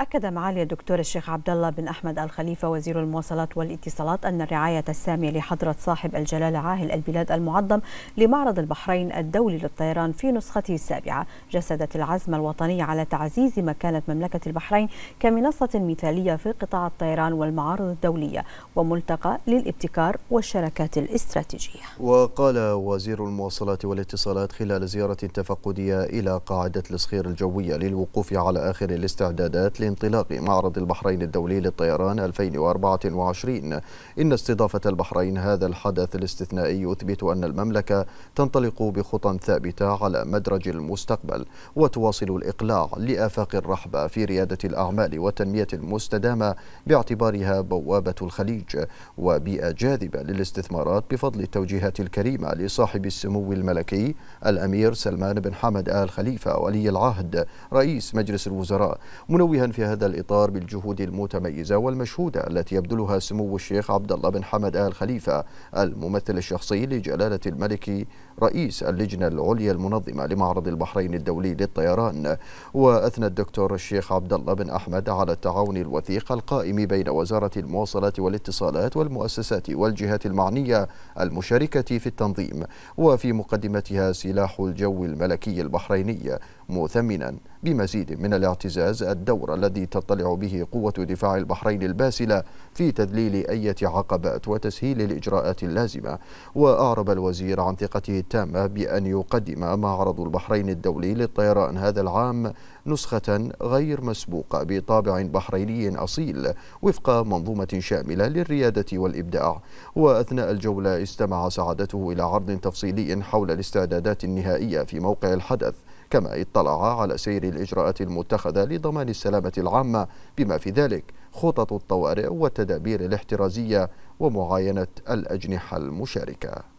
أكد معالي الدكتور الشيخ عبد الله بن أحمد الخليفة وزير المواصلات والاتصالات أن الرعاية السامية لحضرة صاحب الجلالة عاهل البلاد المعظم لمعرض البحرين الدولي للطيران في نسخته السابعة جسدت العزم الوطني على تعزيز مكانة مملكة البحرين كمنصة مثالية في قطاع الطيران والمعارض الدولية وملتقى للابتكار والشراكات الاستراتيجية وقال وزير المواصلات والاتصالات خلال زيارة تفقدية إلى قاعدة الصخير الجوية للوقوف على آخر الاستعدادات انطلاق معرض البحرين الدولي للطيران 2024 إن استضافة البحرين هذا الحدث الاستثنائي يثبت أن المملكة تنطلق بخطى ثابتة على مدرج المستقبل وتواصل الإقلاع لآفاق الرحبة في ريادة الأعمال والتنمية المستدامة باعتبارها بوابة الخليج وبيئة جاذبة للاستثمارات بفضل التوجيهات الكريمة لصاحب السمو الملكي الأمير سلمان بن حمد آل خليفة ولي العهد رئيس مجلس الوزراء منوها في في هذا الإطار بالجهود المتميزة والمشهودة التي يبذلها سمو الشيخ عبد الله بن حمد آل خليفة الممثل الشخصي لجلالة الملك رئيس اللجنة العليا المنظمة لمعرض البحرين الدولي للطيران وأثنى الدكتور الشيخ عبد الله بن أحمد على التعاون الوثيق القائم بين وزارة المواصلات والاتصالات والمؤسسات والجهات المعنية المشاركة في التنظيم وفي مقدمتها سلاح الجو الملكي البحريني مثمنا بمزيد من الاعتزاز الدور الذي تطلع به قوة دفاع البحرين الباسلة في تذليل أي عقبات وتسهيل الإجراءات اللازمة وأعرب الوزير عن ثقته التامة بأن يقدم معرض البحرين الدولي للطيران هذا العام نسخة غير مسبوقة بطابع بحريني أصيل وفق منظومة شاملة للريادة والإبداع وأثناء الجولة استمع سعادته إلى عرض تفصيلي حول الاستعدادات النهائية في موقع الحدث كما اطلع على سير الإجراءات المتخذة لضمان السلامة العامة بما في ذلك خطط الطوارئ والتدابير الاحترازية ومعاينة الأجنحة المشاركة